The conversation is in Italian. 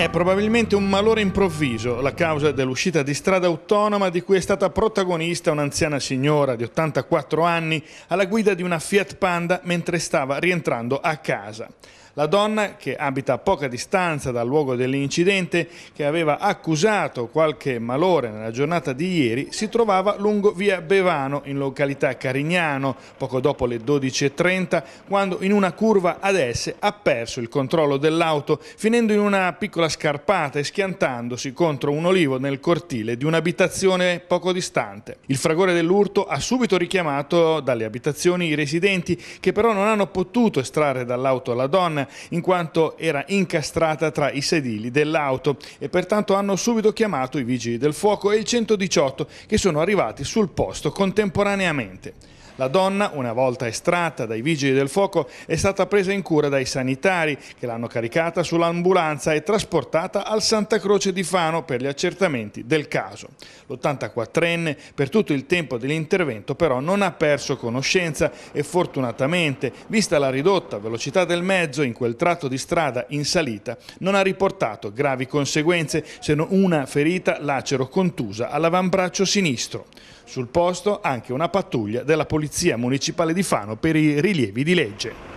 È probabilmente un malore improvviso la causa dell'uscita di strada autonoma di cui è stata protagonista un'anziana signora di 84 anni alla guida di una Fiat Panda mentre stava rientrando a casa. La donna, che abita a poca distanza dal luogo dell'incidente, che aveva accusato qualche malore nella giornata di ieri, si trovava lungo via Bevano, in località Carignano, poco dopo le 12.30, quando in una curva ad esse ha perso il controllo dell'auto, finendo in una piccola scarpata e schiantandosi contro un olivo nel cortile di un'abitazione poco distante. Il fragore dell'urto ha subito richiamato dalle abitazioni i residenti che però non hanno potuto estrarre dall'auto la donna in quanto era incastrata tra i sedili dell'auto e pertanto hanno subito chiamato i vigili del fuoco e il 118 che sono arrivati sul posto contemporaneamente. La donna, una volta estratta dai vigili del fuoco, è stata presa in cura dai sanitari che l'hanno caricata sull'ambulanza e trasportata al Santa Croce di Fano per gli accertamenti del caso. L'84enne per tutto il tempo dell'intervento però non ha perso conoscenza e fortunatamente, vista la ridotta velocità del mezzo in quel tratto di strada in salita, non ha riportato gravi conseguenze se non una ferita lacero contusa all'avambraccio sinistro. Sul posto anche una pattuglia della polizia Polizia Municipale di Fano per i rilievi di legge.